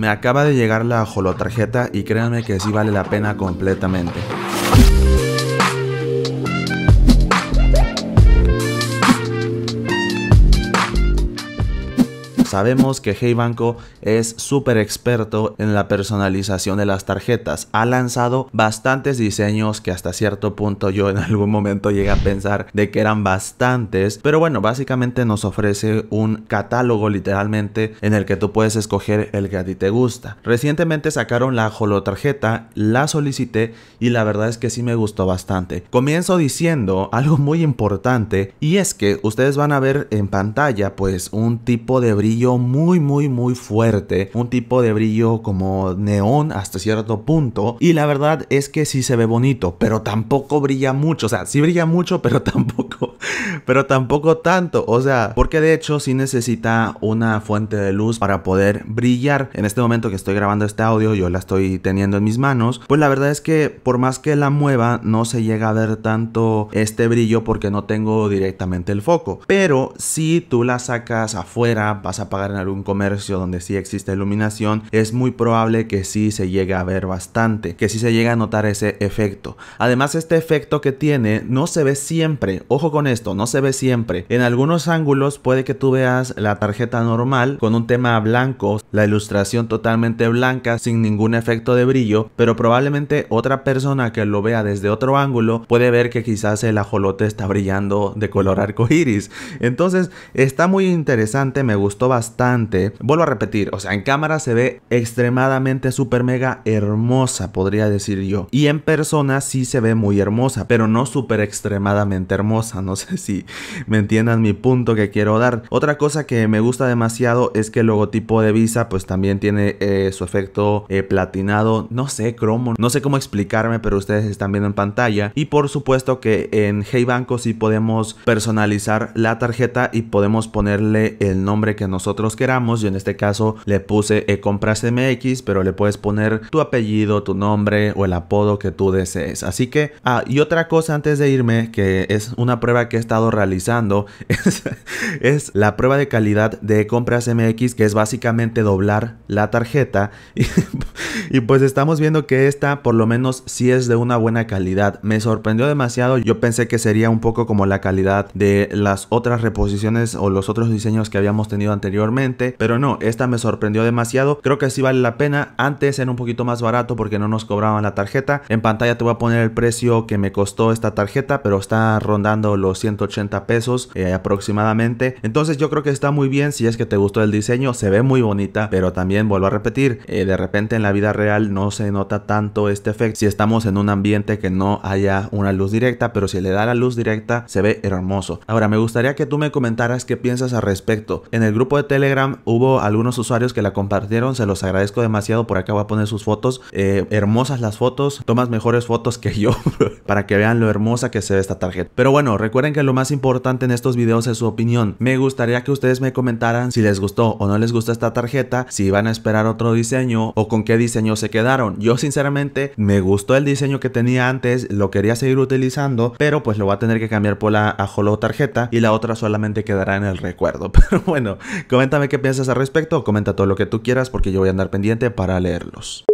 Me acaba de llegar la holotarjeta y créanme que sí vale la pena completamente. Sabemos que Hey Banco es súper experto en la personalización de las tarjetas. Ha lanzado bastantes diseños que hasta cierto punto yo en algún momento llegué a pensar de que eran bastantes. Pero bueno, básicamente nos ofrece un catálogo literalmente en el que tú puedes escoger el que a ti te gusta. Recientemente sacaron la tarjeta, la solicité y la verdad es que sí me gustó bastante. Comienzo diciendo algo muy importante y es que ustedes van a ver en pantalla pues un tipo de brillo muy muy muy fuerte, un tipo de brillo como neón hasta cierto punto y la verdad es que sí se ve bonito, pero tampoco brilla mucho, o sea, sí brilla mucho, pero tampoco pero tampoco tanto, o sea, porque de hecho sí necesita una fuente de luz para poder brillar. En este momento que estoy grabando este audio, yo la estoy teniendo en mis manos, pues la verdad es que por más que la mueva no se llega a ver tanto este brillo porque no tengo directamente el foco, pero si tú la sacas afuera, vas a en algún comercio donde sí existe iluminación, es muy probable que sí se llegue a ver bastante, que sí se llegue a notar ese efecto. Además, este efecto que tiene no se ve siempre, ojo con esto, no se ve siempre. En algunos ángulos puede que tú veas la tarjeta normal con un tema blanco, la ilustración totalmente blanca sin ningún efecto de brillo, pero probablemente otra persona que lo vea desde otro ángulo puede ver que quizás el ajolote está brillando de color arcoíris. Entonces, está muy interesante, me gustó bastante Vuelvo a repetir, o sea, en cámara se ve extremadamente super mega hermosa, podría decir yo. Y en persona sí se ve muy hermosa, pero no súper extremadamente hermosa. No sé si me entiendan mi punto que quiero dar. Otra cosa que me gusta demasiado es que el logotipo de Visa pues también tiene eh, su efecto eh, platinado, no sé, cromo, no sé cómo explicarme, pero ustedes están viendo en pantalla. Y por supuesto que en Hey Banco sí podemos personalizar la tarjeta y podemos ponerle el nombre que nos queramos. Yo en este caso le puse e compras MX, pero le puedes poner tu apellido, tu nombre o el apodo que tú desees. Así que, ah, y otra cosa antes de irme, que es una prueba que he estado realizando, es, es la prueba de calidad de compras MX, que es básicamente doblar la tarjeta y y pues estamos viendo que esta por lo menos sí es de una buena calidad. Me sorprendió demasiado, yo pensé que sería un poco como la calidad de las otras reposiciones o los otros diseños que habíamos tenido anteriormente, pero no, esta me sorprendió demasiado. Creo que sí vale la pena. Antes era un poquito más barato porque no nos cobraban la tarjeta. En pantalla te voy a poner el precio que me costó esta tarjeta, pero está rondando los 180 pesos eh, aproximadamente. Entonces yo creo que está muy bien si es que te gustó el diseño, se ve muy bonita, pero también vuelvo a repetir, eh, de repente en la vida real no se nota tanto este efecto si estamos en un ambiente que no haya una luz directa, pero si le da la luz directa se ve hermoso. Ahora me gustaría que tú me comentaras qué piensas al respecto. En el grupo de Telegram hubo algunos usuarios que la compartieron, se los agradezco demasiado, por acá voy a poner sus fotos, eh, hermosas las fotos, tomas mejores fotos que yo para que vean lo hermosa que se ve esta tarjeta. Pero bueno, recuerden que lo más importante en estos videos es su opinión. Me gustaría que ustedes me comentaran si les gustó o no les gusta esta tarjeta, si van a esperar otro diseño o con qué diseño se quedaron. Yo sinceramente me gustó el diseño que tenía antes, lo quería seguir utilizando, pero pues lo va a tener que cambiar por la holo tarjeta y la otra solamente quedará en el recuerdo. Pero bueno, coméntame qué piensas al respecto, comenta todo lo que tú quieras porque yo voy a andar pendiente para leerlos.